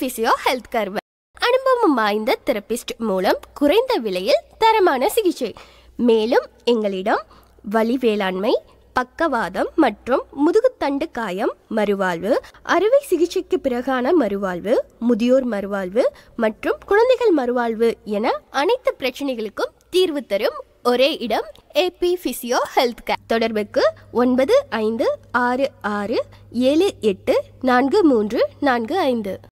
physio health கர்வ அனுபவம் வாய்ந்த therapist மூலம் குறைந்த விலையில் தரமான சிகிச்சை மேலும் எங்களிடம் வலி வேளாண்மை பக்கவாதம் மற்றும் முதுகுத்தண்டு காயம் மறுவாழ்வு அறுவை சிகிச்சைக்கு பிறகான மறுவாழ்வு முதியோர் மறுவாழ்வு மற்றும் குழந்தைகள் மறுவாழ்வு என அனைத்து பிரச்சனைகளுக்கும் தீர்வு தரும் ஒரே இடம் ஏபி பிசியோ ஹெல்த் கேர் தொடர்புக்கு ஒன்பது ஐந்து ஆறு ஆறு ஏழு எட்டு நான்கு மூன்று நான்கு ஐந்து